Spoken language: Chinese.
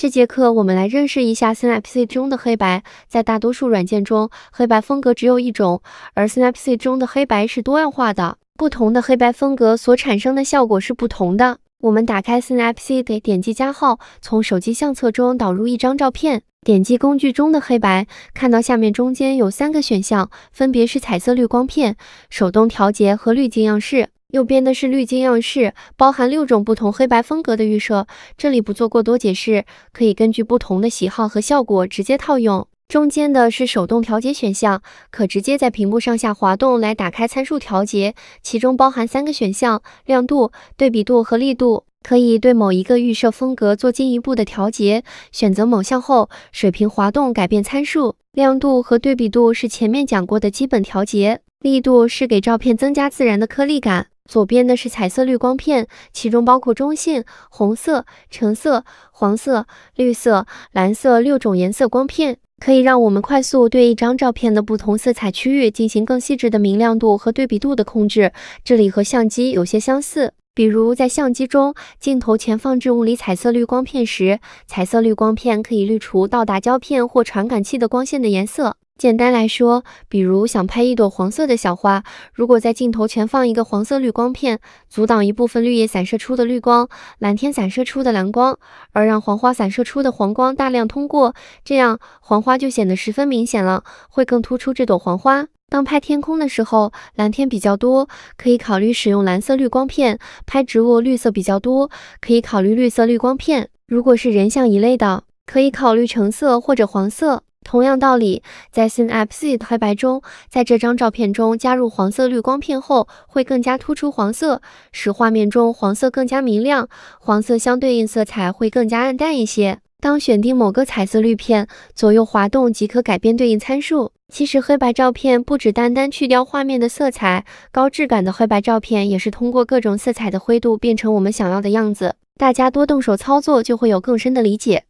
这节课我们来认识一下 s y n a p s e 中的黑白。在大多数软件中，黑白风格只有一种，而 s y n a p s e 中的黑白是多样化的。不同的黑白风格所产生的效果是不同的。我们打开 s y n a p s e 给点击加号，从手机相册中导入一张照片，点击工具中的黑白，看到下面中间有三个选项，分别是彩色滤光片、手动调节和滤镜样式。右边的是滤镜样式，包含六种不同黑白风格的预设，这里不做过多解释，可以根据不同的喜好和效果直接套用。中间的是手动调节选项，可直接在屏幕上下滑动来打开参数调节，其中包含三个选项：亮度、对比度和力度，可以对某一个预设风格做进一步的调节。选择某项后，水平滑动改变参数。亮度和对比度是前面讲过的基本调节，力度是给照片增加自然的颗粒感。左边的是彩色滤光片，其中包括中性、红色、橙色、黄色、绿色、蓝色六种颜色光片，可以让我们快速对一张照片的不同色彩区域进行更细致的明亮度和对比度的控制。这里和相机有些相似，比如在相机中，镜头前放置物理彩色滤光片时，彩色滤光片可以滤除到达胶片或传感器的光线的颜色。简单来说，比如想拍一朵黄色的小花，如果在镜头前放一个黄色滤光片，阻挡一部分绿叶散射出的绿光、蓝天散射出的蓝光，而让黄花散射出的黄光大量通过，这样黄花就显得十分明显了，会更突出这朵黄花。当拍天空的时候，蓝天比较多，可以考虑使用蓝色滤光片；拍植物绿色比较多，可以考虑绿色滤光片。如果是人像一类的，可以考虑橙色或者黄色。同样道理，在 s y n a p e z 黑白中，在这张照片中加入黄色滤光片后，会更加突出黄色，使画面中黄色更加明亮，黄色相对应色彩会更加暗淡一些。当选定某个彩色滤片，左右滑动即可改变对应参数。其实黑白照片不只单单去掉画面的色彩，高质感的黑白照片也是通过各种色彩的灰度变成我们想要的样子。大家多动手操作，就会有更深的理解。